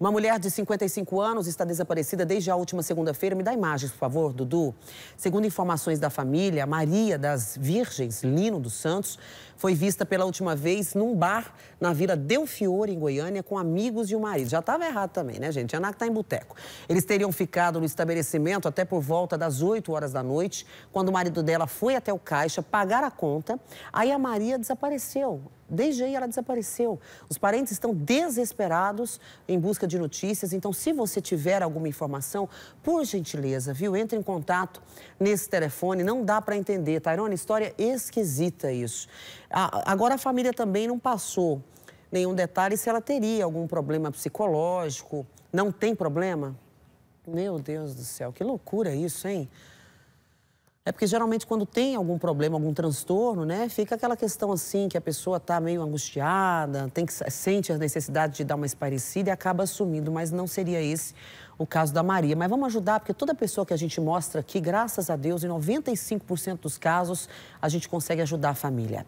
Uma mulher de 55 anos está desaparecida desde a última segunda-feira. Me dá imagens, por favor, Dudu. Segundo informações da família, Maria das Virgens Lino dos Santos foi vista pela última vez num bar na Vila Del Fiore, em Goiânia, com amigos e o marido. Já estava errado também, né, gente? Ana está em boteco. Eles teriam ficado no estabelecimento até por volta das 8 horas da noite, quando o marido dela foi até o caixa pagar a conta. Aí a Maria desapareceu. Desde aí ela desapareceu. Os parentes estão desesperados em busca de notícias. Então, se você tiver alguma informação, por gentileza, viu? Entre em contato nesse telefone. Não dá para entender, Tairone. Tá, História esquisita isso. Agora, a família também não passou nenhum detalhe se ela teria algum problema psicológico. Não tem problema? Meu Deus do céu, que loucura isso, hein? É porque geralmente quando tem algum problema, algum transtorno, né, fica aquela questão assim que a pessoa está meio angustiada, tem que sente a necessidade de dar uma esparecida e acaba assumindo, mas não seria esse o caso da Maria. Mas vamos ajudar, porque toda pessoa que a gente mostra aqui, graças a Deus, em 95% dos casos, a gente consegue ajudar a família.